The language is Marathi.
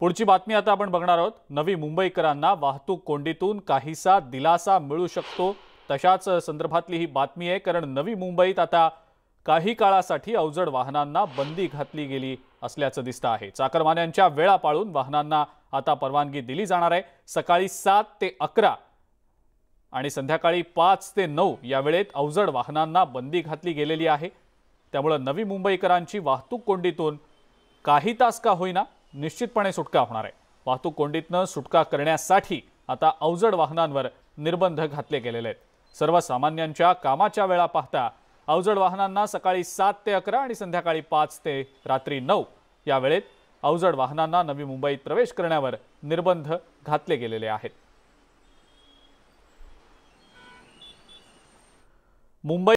पुढची बातमी आता आपण बघणार आहोत नवी मुंबईकरांना वाहतूक कोंडीतून काहीसा दिलासा मिळू शकतो तशाच संदर्भातली ही बातमी आहे कारण नवी मुंबईत आता काही काळासाठी अवजड वाहनांना बंदी घातली गेली असल्याचं दिसतं आहे चाकरमान्यांच्या वेळा पाळून वाहनांना आता परवानगी दिली जाणार आहे सकाळी सात ते अकरा आणि संध्याकाळी पाच ते नऊ या वेळेत अवजड वाहनांना बंदी घातली गेलेली आहे त्यामुळं नवी मुंबईकरांची वाहतूक कोंडीतून काही तास का होईना निश्चितपणे सुटका होणार आहे वाहतूक कोंडीतनं सुटका करण्यासाठी आता अवजड वाहनांवर निर्बंध घातले गेलेले आहेत सर्वसामान्यांच्या कामाच्या वेळा पाहता अवजड वाहनांना सकाळी सात ते अकरा आणि संध्याकाळी पाच ते रात्री नऊ या वेळेत अवजड वाहनांना नवी मुंबईत प्रवेश करण्यावर निर्बंध घातले गेलेले आहेत मुंबई